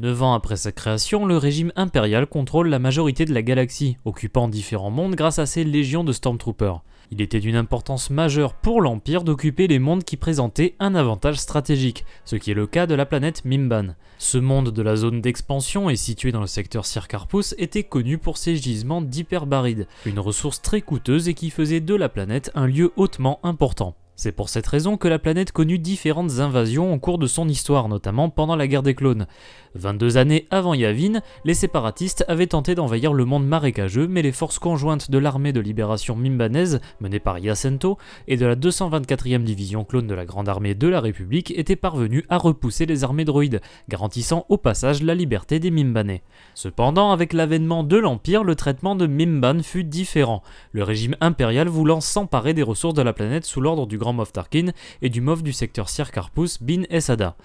Neuf ans après sa création, le régime impérial contrôle la majorité de la galaxie, occupant différents mondes grâce à ses légions de Stormtroopers. Il était d'une importance majeure pour l'Empire d'occuper les mondes qui présentaient un avantage stratégique, ce qui est le cas de la planète Mimban. Ce monde de la zone d'expansion et situé dans le secteur Circarpus était connu pour ses gisements d'hyperbarides, une ressource très coûteuse et qui faisait de la planète un lieu hautement important. C'est pour cette raison que la planète connut différentes invasions au cours de son histoire, notamment pendant la guerre des clones. 22 années avant Yavin, les séparatistes avaient tenté d'envahir le monde marécageux, mais les forces conjointes de l'armée de libération mimbanaise, menée par Yacento, et de la 224e division clone de la Grande Armée de la République étaient parvenues à repousser les armées droïdes, garantissant au passage la liberté des Mimbanais. Cependant, avec l'avènement de l'Empire, le traitement de Mimban fut différent, le régime impérial voulant s'emparer des ressources de la planète sous l'ordre du Grand Tarkin et du Moff du secteur Circarpus Bin Esada.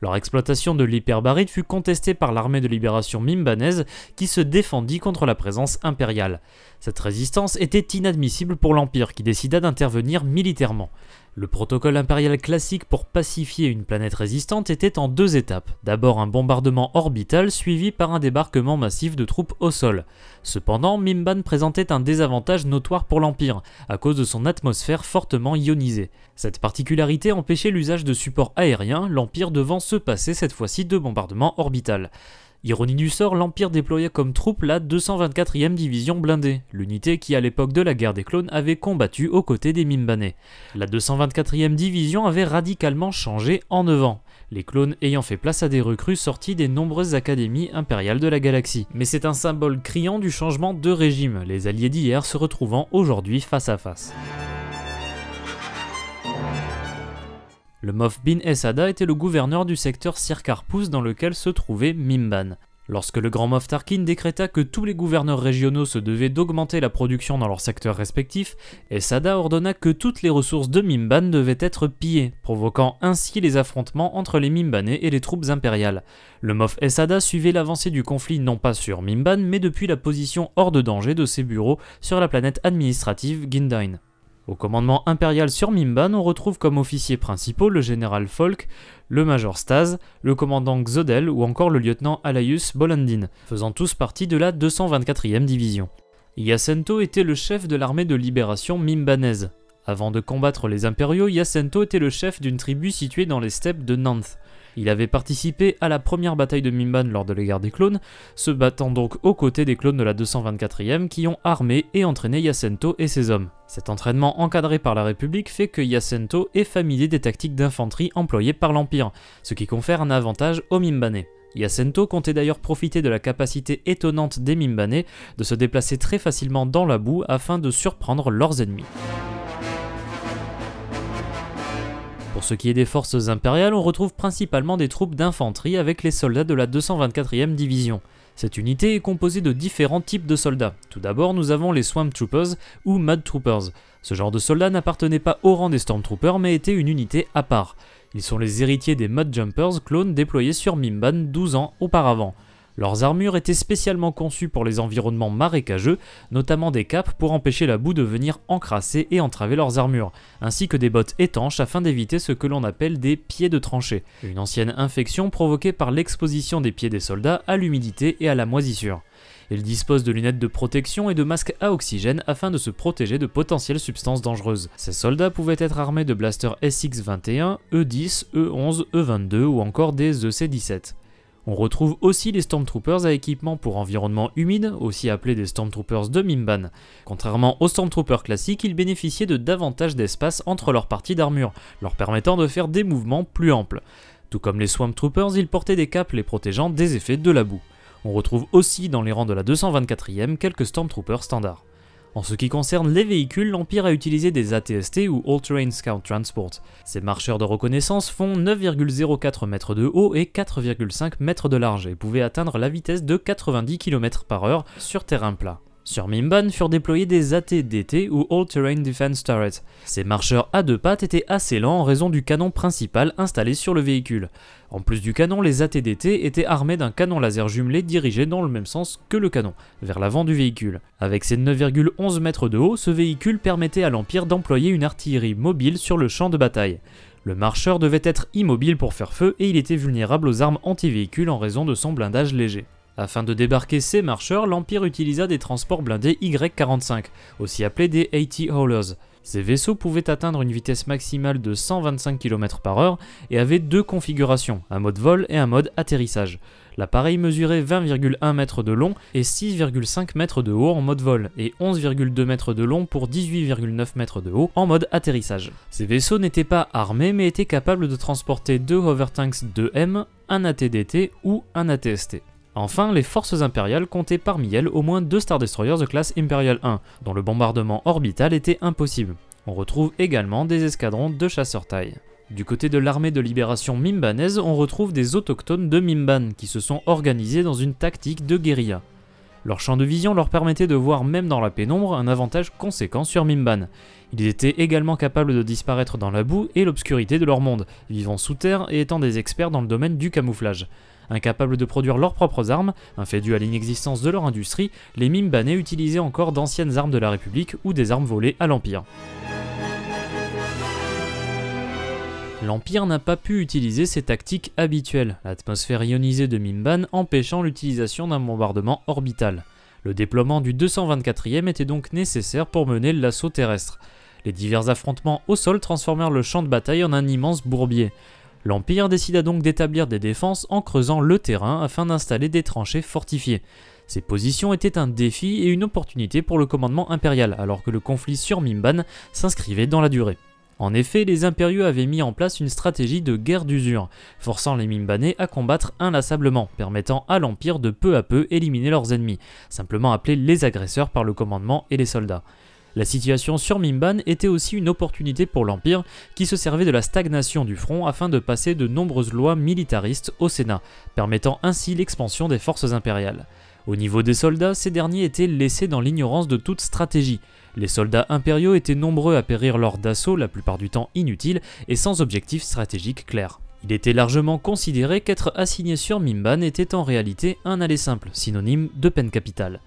Leur exploitation de l'hyperbarite fut contestée par l'armée de libération mimbanaise qui se défendit contre la présence impériale. Cette résistance était inadmissible pour l'Empire qui décida d'intervenir militairement. Le protocole impérial classique pour pacifier une planète résistante était en deux étapes. D'abord un bombardement orbital suivi par un débarquement massif de troupes au sol. Cependant, Mimban présentait un désavantage notoire pour l'Empire, à cause de son atmosphère fortement ionisée. Cette particularité empêchait l'usage de supports aériens, l'Empire devant se passer cette fois-ci de bombardement orbital. Ironie du sort, l'Empire déployait comme troupe la 224e division blindée, l'unité qui à l'époque de la guerre des clones avait combattu aux côtés des Mimbanais. La 224e division avait radicalement changé en 9 ans, les clones ayant fait place à des recrues sorties des nombreuses académies impériales de la galaxie. Mais c'est un symbole criant du changement de régime, les alliés d'hier se retrouvant aujourd'hui face à face. Le Bin Esada était le gouverneur du secteur Circarpus dans lequel se trouvait Mimban. Lorsque le grand Moff Tarkin décréta que tous les gouverneurs régionaux se devaient d'augmenter la production dans leur secteur respectif, Esada ordonna que toutes les ressources de Mimban devaient être pillées, provoquant ainsi les affrontements entre les Mimbanais et les troupes impériales. Le Moff Esada suivait l'avancée du conflit non pas sur Mimban, mais depuis la position hors de danger de ses bureaux sur la planète administrative Gindain. Au commandement impérial sur Mimban, on retrouve comme officiers principaux le général Folk, le major Staz, le commandant Xodel ou encore le lieutenant Alaius Bolandin, faisant tous partie de la 224e division. Yacento était le chef de l'armée de libération mimbanaise. Avant de combattre les impériaux, Yacento était le chef d'une tribu située dans les steppes de Nanth. Il avait participé à la première bataille de Mimban lors de la guerre des clones, se battant donc aux côtés des clones de la 224e qui ont armé et entraîné Yacento et ses hommes. Cet entraînement encadré par la République fait que Yacento est familier des tactiques d'infanterie employées par l'Empire, ce qui confère un avantage aux Mimbanais. Yacento comptait d'ailleurs profiter de la capacité étonnante des Mimbanais de se déplacer très facilement dans la boue afin de surprendre leurs ennemis. Pour ce qui est des forces impériales, on retrouve principalement des troupes d'infanterie avec les soldats de la 224e division. Cette unité est composée de différents types de soldats. Tout d'abord, nous avons les Swamp Troopers ou Mud Troopers. Ce genre de soldats n'appartenait pas au rang des Stormtroopers mais était une unité à part. Ils sont les héritiers des Mud Jumpers, clones déployés sur Mimban 12 ans auparavant. Leurs armures étaient spécialement conçues pour les environnements marécageux, notamment des capes pour empêcher la boue de venir encrasser et entraver leurs armures, ainsi que des bottes étanches afin d'éviter ce que l'on appelle des pieds de tranchée, une ancienne infection provoquée par l'exposition des pieds des soldats à l'humidité et à la moisissure. Ils disposent de lunettes de protection et de masques à oxygène afin de se protéger de potentielles substances dangereuses. Ces soldats pouvaient être armés de blasters SX-21, E-10, E-11, E-22 ou encore des EC-17. On retrouve aussi les Stormtroopers à équipement pour environnement humide, aussi appelés des Stormtroopers de Mimban. Contrairement aux Stormtroopers classiques, ils bénéficiaient de davantage d'espace entre leurs parties d'armure, leur permettant de faire des mouvements plus amples. Tout comme les Swamp Troopers, ils portaient des capes les protégeant des effets de la boue. On retrouve aussi dans les rangs de la 224e quelques Stormtroopers standards. En ce qui concerne les véhicules, l'Empire a utilisé des ATST ou All-Terrain Scout Transport. Ces marcheurs de reconnaissance font 9,04 mètres de haut et 4,5 mètres de large et pouvaient atteindre la vitesse de 90 km par heure sur terrain plat. Sur Mimban furent déployés des ATDT ou All Terrain Defense Turret. Ces marcheurs à deux pattes étaient assez lents en raison du canon principal installé sur le véhicule. En plus du canon, les ATDT étaient armés d'un canon laser jumelé dirigé dans le même sens que le canon, vers l'avant du véhicule. Avec ses 9,11 mètres de haut, ce véhicule permettait à l'Empire d'employer une artillerie mobile sur le champ de bataille. Le marcheur devait être immobile pour faire feu et il était vulnérable aux armes anti-véhicules en raison de son blindage léger. Afin de débarquer ces marcheurs, l'Empire utilisa des transports blindés Y-45, aussi appelés des AT haulers. Ces vaisseaux pouvaient atteindre une vitesse maximale de 125 km par heure et avaient deux configurations, un mode vol et un mode atterrissage. L'appareil mesurait 20,1 mètres de long et 6,5 mètres de haut en mode vol et 11,2 mètres de long pour 18,9 mètres de haut en mode atterrissage. Ces vaisseaux n'étaient pas armés mais étaient capables de transporter deux hover tanks 2M, un ATDT ou un ATST. Enfin, les forces impériales comptaient parmi elles au moins deux Star Destroyers de classe Imperial 1, dont le bombardement orbital était impossible. On retrouve également des escadrons de chasseurs taille. Du côté de l'armée de libération mimbanaise, on retrouve des autochtones de Mimban qui se sont organisés dans une tactique de guérilla. Leur champ de vision leur permettait de voir même dans la pénombre un avantage conséquent sur Mimban. Ils étaient également capables de disparaître dans la boue et l'obscurité de leur monde, vivant sous terre et étant des experts dans le domaine du camouflage. Incapables de produire leurs propres armes, un fait dû à l'inexistence de leur industrie, les Mimbanais utilisaient encore d'anciennes armes de la République ou des armes volées à l'Empire. L'Empire n'a pas pu utiliser ses tactiques habituelles, l'atmosphère ionisée de Mimban empêchant l'utilisation d'un bombardement orbital. Le déploiement du 224e était donc nécessaire pour mener l'assaut terrestre. Les divers affrontements au sol transformèrent le champ de bataille en un immense bourbier. L'Empire décida donc d'établir des défenses en creusant le terrain afin d'installer des tranchées fortifiées. Ces positions étaient un défi et une opportunité pour le commandement impérial, alors que le conflit sur Mimban s'inscrivait dans la durée. En effet, les impérieux avaient mis en place une stratégie de guerre d'usure, forçant les Mimbanais à combattre inlassablement, permettant à l'Empire de peu à peu éliminer leurs ennemis, simplement appelés les agresseurs par le commandement et les soldats. La situation sur Mimban était aussi une opportunité pour l'Empire, qui se servait de la stagnation du front afin de passer de nombreuses lois militaristes au Sénat, permettant ainsi l'expansion des forces impériales. Au niveau des soldats, ces derniers étaient laissés dans l'ignorance de toute stratégie. Les soldats impériaux étaient nombreux à périr lors d'assauts, la plupart du temps inutiles et sans objectif stratégique clair. Il était largement considéré qu'être assigné sur Mimban était en réalité un aller simple, synonyme de peine capitale.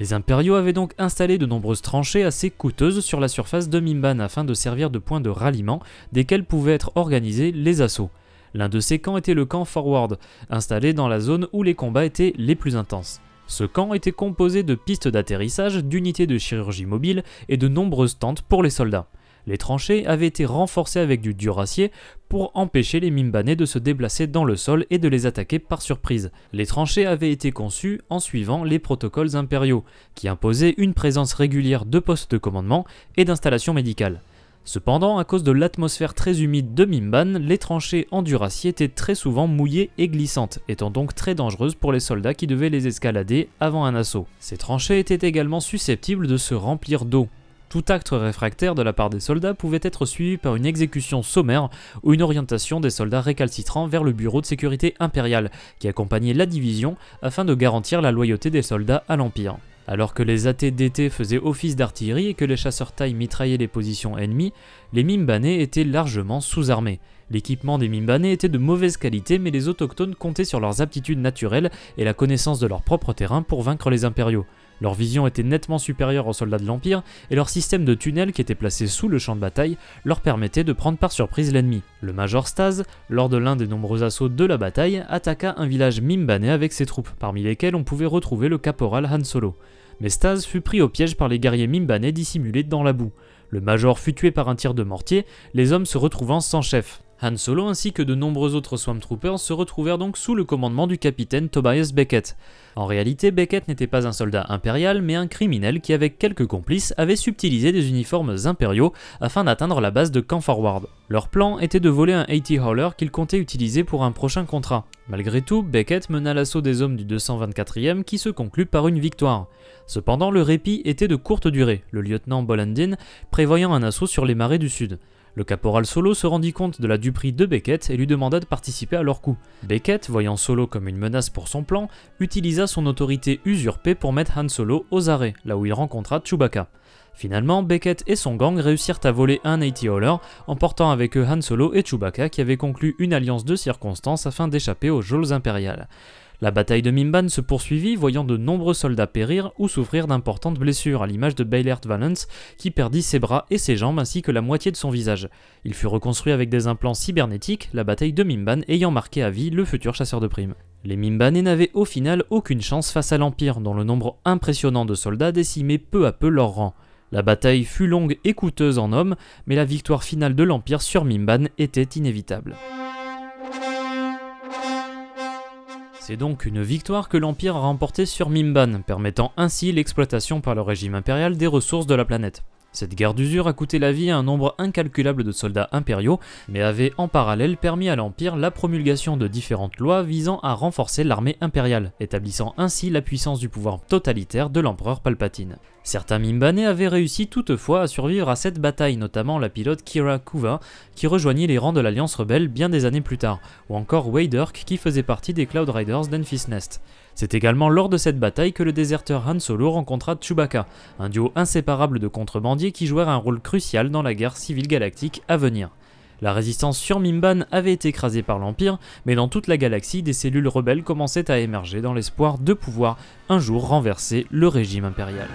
Les impériaux avaient donc installé de nombreuses tranchées assez coûteuses sur la surface de Mimban afin de servir de point de ralliement desquels pouvaient être organisés les assauts. L'un de ces camps était le camp Forward, installé dans la zone où les combats étaient les plus intenses. Ce camp était composé de pistes d'atterrissage, d'unités de chirurgie mobile et de nombreuses tentes pour les soldats. Les tranchées avaient été renforcées avec du duracier pour empêcher les Mimbanais de se déplacer dans le sol et de les attaquer par surprise. Les tranchées avaient été conçues en suivant les protocoles impériaux, qui imposaient une présence régulière de postes de commandement et d'installations médicales. Cependant, à cause de l'atmosphère très humide de Mimban, les tranchées en duracier étaient très souvent mouillées et glissantes, étant donc très dangereuses pour les soldats qui devaient les escalader avant un assaut. Ces tranchées étaient également susceptibles de se remplir d'eau, tout acte réfractaire de la part des soldats pouvait être suivi par une exécution sommaire ou une orientation des soldats récalcitrants vers le bureau de sécurité impérial, qui accompagnait la division afin de garantir la loyauté des soldats à l'Empire. Alors que les ATDT faisaient office d'artillerie et que les chasseurs taille mitraillaient les positions ennemies, les Mimbanais étaient largement sous-armés. L'équipement des Mimbanais était de mauvaise qualité, mais les autochtones comptaient sur leurs aptitudes naturelles et la connaissance de leur propre terrain pour vaincre les impériaux. Leur vision était nettement supérieure aux soldats de l'Empire, et leur système de tunnels qui était placé sous le champ de bataille leur permettait de prendre par surprise l'ennemi. Le Major Staz, lors de l'un des nombreux assauts de la bataille, attaqua un village mimbanais avec ses troupes, parmi lesquelles on pouvait retrouver le caporal Han Solo. Mais Staz fut pris au piège par les guerriers mimbanais dissimulés dans la boue. Le Major fut tué par un tir de mortier, les hommes se retrouvant sans chef. Han Solo ainsi que de nombreux autres Troopers se retrouvèrent donc sous le commandement du capitaine Tobias Beckett. En réalité, Beckett n'était pas un soldat impérial, mais un criminel qui, avec quelques complices, avait subtilisé des uniformes impériaux afin d'atteindre la base de Camp Forward. Leur plan était de voler un 80 Hauler qu'ils comptaient utiliser pour un prochain contrat. Malgré tout, Beckett mena l'assaut des hommes du 224e qui se conclut par une victoire. Cependant, le répit était de courte durée, le lieutenant Bolandin prévoyant un assaut sur les marais du sud. Le caporal Solo se rendit compte de la duperie de Beckett et lui demanda de participer à leur coup. Beckett, voyant Solo comme une menace pour son plan, utilisa son autorité usurpée pour mettre Han Solo aux arrêts, là où il rencontra Chewbacca. Finalement, Beckett et son gang réussirent à voler un at en emportant avec eux Han Solo et Chewbacca qui avaient conclu une alliance de circonstances afin d'échapper aux geôles impériales. La bataille de Mimban se poursuivit, voyant de nombreux soldats périr ou souffrir d'importantes blessures, à l'image de Baylert Valence, qui perdit ses bras et ses jambes ainsi que la moitié de son visage. Il fut reconstruit avec des implants cybernétiques, la bataille de Mimban ayant marqué à vie le futur chasseur de primes. Les Mimban n'avaient au final aucune chance face à l'Empire, dont le nombre impressionnant de soldats décimait peu à peu leur rang. La bataille fut longue et coûteuse en hommes, mais la victoire finale de l'Empire sur Mimban était inévitable. C'est donc une victoire que l'Empire a remportée sur Mimban, permettant ainsi l'exploitation par le régime impérial des ressources de la planète. Cette guerre d'usure a coûté la vie à un nombre incalculable de soldats impériaux, mais avait en parallèle permis à l'Empire la promulgation de différentes lois visant à renforcer l'armée impériale, établissant ainsi la puissance du pouvoir totalitaire de l'empereur Palpatine. Certains Mimbanais avaient réussi toutefois à survivre à cette bataille, notamment la pilote Kira Kuva, qui rejoignit les rangs de l'Alliance Rebelle bien des années plus tard, ou encore Waderk qui faisait partie des Cloud Riders d'Enfis Nest. C'est également lors de cette bataille que le déserteur Han Solo rencontra Chewbacca, un duo inséparable de contrebandiers qui jouèrent un rôle crucial dans la guerre civile galactique à venir. La résistance sur Mimban avait été écrasée par l'Empire, mais dans toute la galaxie, des cellules rebelles commençaient à émerger dans l'espoir de pouvoir un jour renverser le régime impérial.